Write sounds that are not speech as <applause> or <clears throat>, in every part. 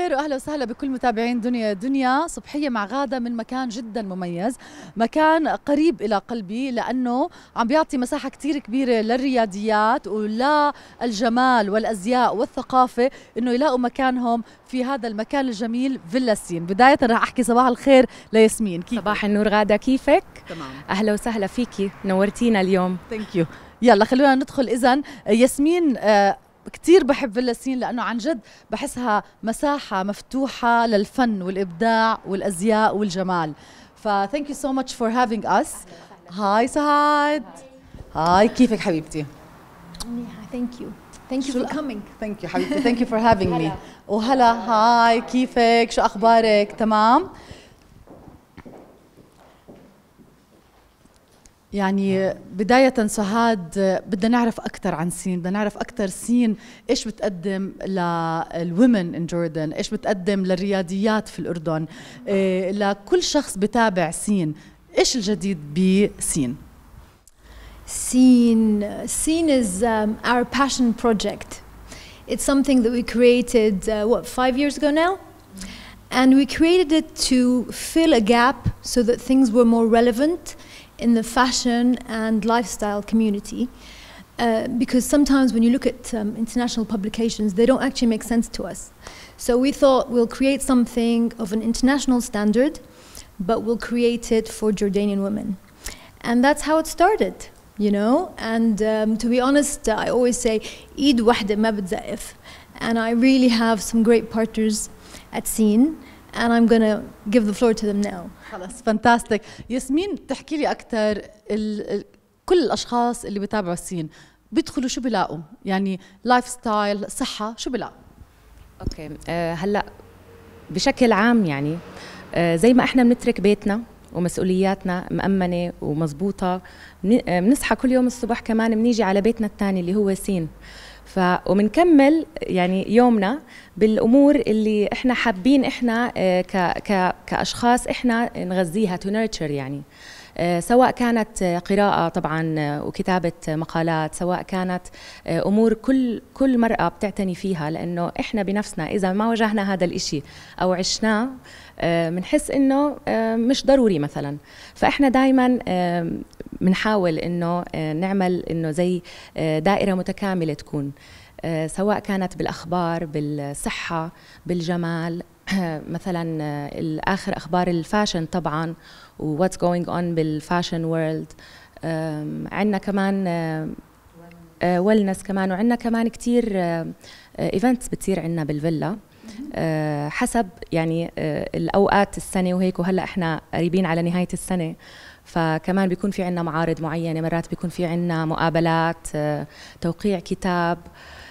الخير واهلا وسهلا بكل متابعين دنيا دنيا صبحيه مع غاده من مكان جدا مميز مكان قريب الى قلبي لانه عم بيعطي مساحه كثير كبيره للرياضيات ولا الجمال والازياء والثقافه انه يلاقوا مكانهم في هذا المكان الجميل فيلا سين بدايه رح احكي صباح الخير لياسمين كيف صباح النور غاده كيفك تمام اهلا وسهلا فيكي نورتينا اليوم ثانك يو يلا خلونا ندخل اذا ياسمين آه كثير بحب فيلا سين لانه عن جد بحسها مساحه مفتوحه للفن والابداع والازياء والجمال فثانك يو سو ماتش فور هافينج اس هاي سعاد هاي كيفك حبيبتي منيحه ثانك يو ثانك يو فور كومينج ثانك يو حبيبتي ثانك يو فور هافينج مي وهلا هاي كيفك شو اخبارك تمام يعني بداية سهاد بدنا نعرف أكثر عن سين بدنا نعرف أكثر سين إيش بتقدم للومن إن جوردن إيش بتقدم للرياضيات في الأردن إيه لكل شخص بتابع سين إيش الجديد بسين سين سين is um, our passion project it's something that we created uh, what five years ago now and we created it to fill a gap so that things were more relevant in the fashion and lifestyle community. Uh, because sometimes when you look at um, international publications, they don't actually make sense to us. So we thought we'll create something of an international standard, but we'll create it for Jordanian women. And that's how it started, you know? And um, to be honest, I always say, Eid wahda ma And I really have some great partners at Scene. and I'm gonna give the floor to them now. خلاص فانتاستيك ياسمين تحكي لي أكثر ال... كل الأشخاص اللي بتابعوا السين بيدخلوا شو بيلاقوا يعني لايف ستايل صحة شو بيلاقوا أوكي آه، هلا بشكل عام يعني آه، زي ما احنا بنترك بيتنا ومسؤولياتنا مأمنة ومضبوطة آه، بنصحى كل يوم الصبح كمان بنيجي على بيتنا الثاني اللي هو سين ف وبنكمل يعني يومنا بالامور اللي احنا حابين احنا آه، ك ك كاشخاص احنا نغذيها تو يعني آه، سواء كانت قراءة طبعا آه، وكتابة مقالات سواء كانت آه، أمور كل كل مرأة بتعتني فيها لأنه إحنا بنفسنا إذا ما واجهنا هذا الإشي أو عشناه بنحس إنه مش ضروري مثلا فإحنا دائما بنحاول إنه نعمل إنه زي دائرة متكاملة تكون سواء كانت بالاخبار بالصحه بالجمال <clears throat> مثلا آه، اخر اخبار الفاشن طبعا واتس جوينج اون بالفاشن وورلد عندنا كمان ويلنس آه، كمان وعندنا كمان كثير ايفنتس آه، بتصير عندنا بالفيلا حسب يعني الاوقات السنه وهيك وهلا احنا قريبين على نهايه السنه فكمان بيكون في عندنا معارض معينة مرات بيكون في عندنا مقابلات توقيع كتاب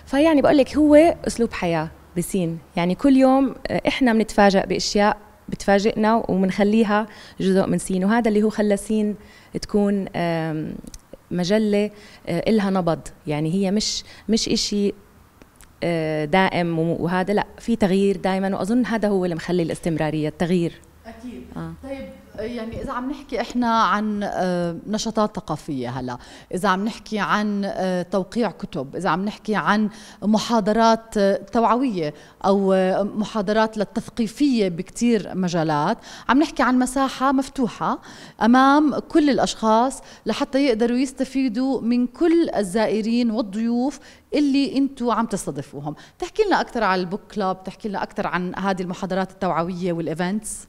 فيعني بقول لك هو أسلوب حياة مقدسين يعني كل يوم آه، احنا بنتفاجئ باشياء بتفاجئنا وبنخليها جزء من سين وهذا اللي هو خلى سين تكون مجلة آه، إلها نبض يعني هي مش مش إشي آه، دائم وهذا لا في تغيير دائما وأظن هذا هو اللي مخلي الاستمرارية التغيير أكيد آه. طيب يعني إذا عم نحكي إحنا عن آه، نشاطات ثقافية هلا، إذا عم نحكي عن آه، توقيع كتب، إذا عم نحكي عن محاضرات آه، توعوية أو محاضرات للتثقيفية بكتير مجالات، عم نحكي عن مساحة مفتوحة أمام كل الأشخاص لحتى يقدروا يستفيدوا من كل الزائرين والضيوف اللي انتم عم تستضيفوهم، تحكي لنا أكثر عن البوك كلاب، تحكي لنا أكثر عن هذه المحاضرات التوعوية والإيفنتس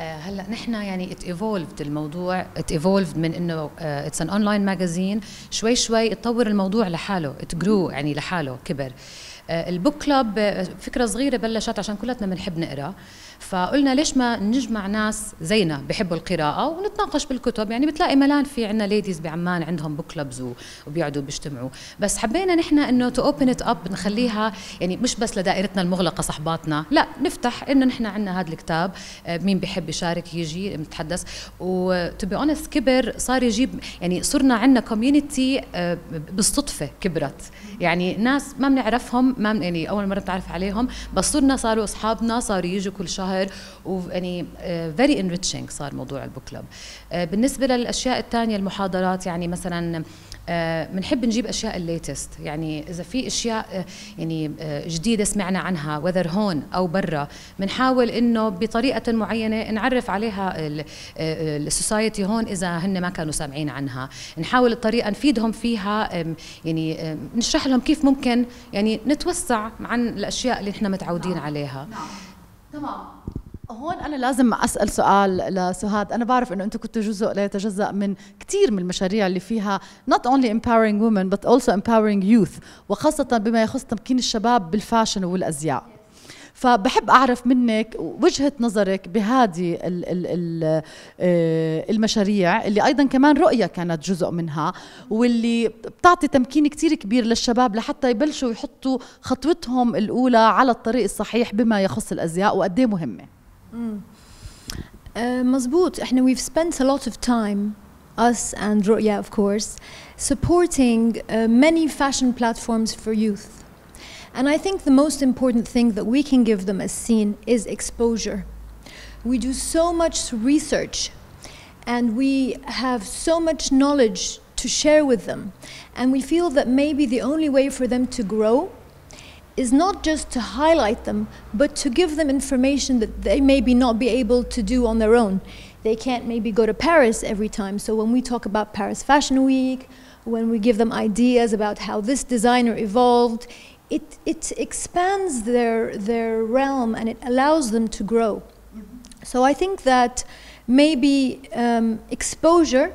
آه، هلا نحن يعني ات ايفولفد الموضوع ات ايفولفد من انه اتس ان اونلاين ماجازين شوي شوي اتطور الموضوع لحاله ات جرو يعني لحاله كبر آه، البوك كلاب آه، فكره صغيره بلشت عشان كلنا بنحب نقرا فقلنا ليش ما نجمع ناس زينا بحبوا القراءة ونتناقش بالكتب يعني بتلاقي ملان في عنا ليديز بعمان عندهم بوك كلبز وبيقعدوا بيجتمعوا بس حبينا نحن انه تو اوبن ات اب نخليها يعني مش بس لدائرتنا المغلقة صحباتنا لا نفتح انه نحن عندنا هذا الكتاب آه، مين بحب يشارك يجي نتحدث وتو بي اونست كبر صار يجيب يعني صرنا عندنا كوميونتي آه، بالصدفة كبرت يعني ناس ما بنعرفهم ما يعني اول مرة بتعرف عليهم بس صرنا صاروا اصحابنا صاروا يجوا كل شهر الظاهر ويعني فيري انريتشنج صار موضوع البوك كلوب آه، بالنسبه للاشياء الثانيه المحاضرات يعني مثلا بنحب آه، نجيب اشياء الليتست يعني اذا في اشياء آه، يعني جديده سمعنا عنها وذر هون او برا بنحاول انه بطريقه معينه نعرف عليها السوسايتي هون اذا هن ما كانوا سامعين عنها نحاول الطريقه نفيدهم فيها يعني نشرح لهم كيف ممكن يعني نتوسع عن الاشياء اللي احنا متعودين نعم. عليها نعم. تمام هون انا لازم اسال سؤال لسهاد انا بعرف انه انتم كنتوا جزء لا يتجزا من كثير من المشاريع اللي فيها not only empowering women but also empowering youth وخاصه بما يخص تمكين الشباب بالفاشن والازياء فبحب أعرف منك وجهة نظرك بهذه آه، المشاريع اللي أيضا كمان رؤية كانت جزء منها واللي بتعطي تمكين كثير كبير للشباب لحتى يبلشوا يحطوا خطوتهم الأولى على الطريق الصحيح بما يخص الأزياء ايه مهمة مظبوط آه، احنا we've spent a lot of time us and رؤيا of course supporting uh, many fashion platforms for youth And I think the most important thing that we can give them as SEEN is exposure. We do so much research and we have so much knowledge to share with them. And we feel that maybe the only way for them to grow is not just to highlight them, but to give them information that they maybe not be able to do on their own. They can't maybe go to Paris every time. So when we talk about Paris Fashion Week, when we give them ideas about how this designer evolved, it, it expands their, their realm and it allows them to grow. Mm-hmm. So I think that maybe um, exposure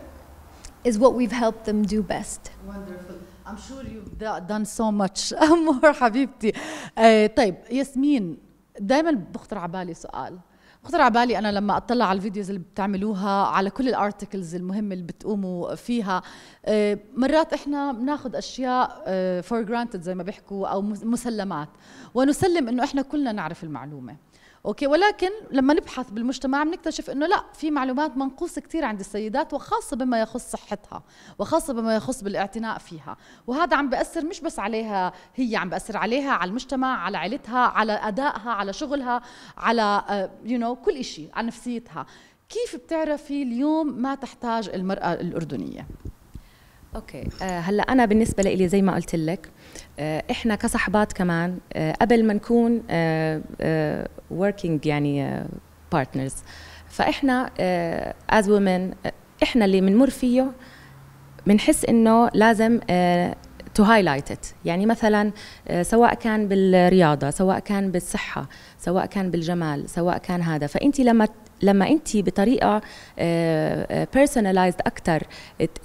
is what we've helped them do best. Wonderful. I'm sure you've done so much <laughs> more حبيبتي. Uh, طيب ياسمين دائما بخطر على بالي سؤال خطر على بالي انا لما اطلع على الفيديوز اللي بتعملوها على كل الارتكلز المهمه اللي بتقوموا فيها آه، مرات احنا بناخذ اشياء فور آه، جرانتد زي ما بيحكوا او مسلمات ونسلم انه احنا كلنا نعرف المعلومه اوكي ولكن لما نبحث بالمجتمع بنكتشف انه لا في معلومات منقوصه كثير عند السيدات وخاصه بما يخص صحتها وخاصه بما يخص بالاعتناء فيها وهذا عم بأثر مش بس عليها هي عم بأثر عليها على المجتمع على عائلتها على ادائها على شغلها على يو آه، نو كل شيء على نفسيتها كيف بتعرفي اليوم ما تحتاج المراه الاردنيه اوكي أه هلا انا بالنسبه لي زي ما قلت لك أه احنا كصحبات كمان أه قبل ما نكون آه، آه، وركينج يعني بارتنرز uh, فاحنا از uh, وومن uh, احنا اللي بنمر فيه بنحس انه لازم تو هايلايت ات يعني مثلا سواء كان بالرياضه سواء كان بالصحه سواء كان بالجمال سواء كان هذا فانت لما لما انت بطريقه بيرسوناليزد اكثر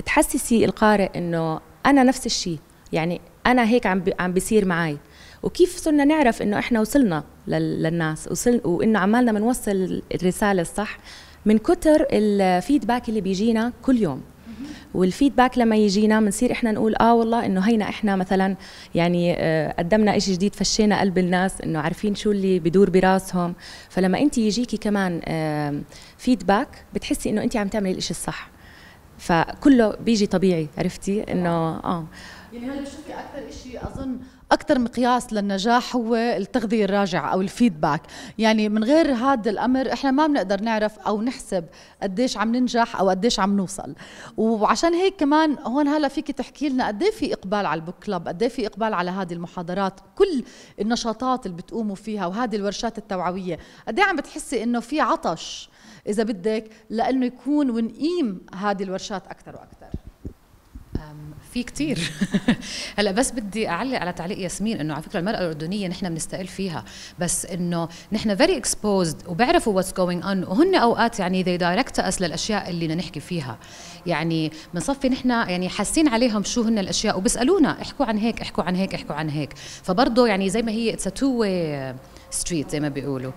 تحسسي القارئ انه انا نفس الشيء يعني انا هيك عم عم بيصير معي وكيف صرنا نعرف انه احنا وصلنا للناس وصل وانه عمالنا بنوصل الرساله الصح من كتر الفيدباك اللي بيجينا كل يوم والفيدباك لما يجينا بنصير احنا نقول اه والله انه هينا احنا مثلا يعني آه، قدمنا شيء جديد فشينا قلب الناس انه عارفين شو اللي بدور براسهم فلما انت يجيكي كمان فيدباك بتحسي انه انت عم تعملي الشيء الصح فكله بيجي طبيعي عرفتي انه اه يعني هلا شوفي اكثر شيء اظن اكثر مقياس للنجاح هو التغذيه الراجعه او الفيدباك يعني من غير هذا الامر احنا ما بنقدر نعرف او نحسب قديش عم ننجح او قديش عم نوصل وعشان هيك كمان هون هلا فيك تحكي لنا قد إيه في اقبال على البوك كلاب قد إيه في اقبال على هذه المحاضرات كل النشاطات اللي بتقوموا فيها وهذه الورشات التوعويه قد إيه عم بتحسي انه في عطش اذا بدك لانه يكون ونقيم هذه الورشات اكثر واكثر في كتير <laughs> هلا بس بدي اعلق على تعليق ياسمين انه على فكره المراه الاردنيه نحن بنستقل فيها بس انه نحن فيري اكسبوزد وبعرفوا واتس جوينج اون وهن اوقات يعني ذي دايركت اس للاشياء اللي بدنا نحكي فيها يعني بنصفي نحن يعني حاسين عليهم شو هن الاشياء وبيسالونا احكوا عن هيك احكوا عن هيك احكوا عن هيك فبرضه يعني زي ما هي اتس تو ستريت زي ما بيقولوا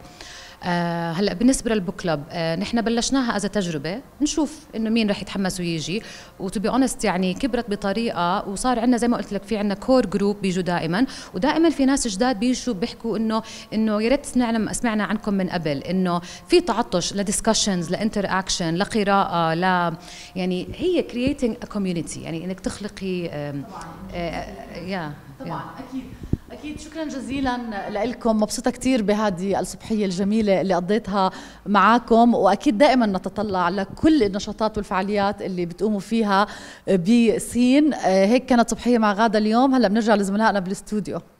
آه، هلا بالنسبه للبوك كلاب آه، نحن بلشناها از تجربه نشوف انه مين رح يتحمس ويجي وتو بي اونست يعني كبرت بطريقه وصار عندنا زي ما قلت لك في عندنا كور جروب بيجوا دائما ودائما في ناس جداد بيجوا بيحكوا انه انه يا ريت سمعنا سمعنا عنكم من قبل انه في تعطش لديسكشنز لانتر اكشن لقراءه ل يعني هي كرييتنج ا كوميونتي يعني انك تخلقي طبعا يا طبعا اكيد أكيد شكرا جزيلا لكم مبسوطة كثير بهذه الصبحية الجميلة اللي قضيتها معاكم وأكيد دائما نتطلع لكل النشاطات والفعاليات اللي بتقوموا فيها بسين هيك كانت صبحية مع غادة اليوم هلأ بنرجع لزملائنا بالاستوديو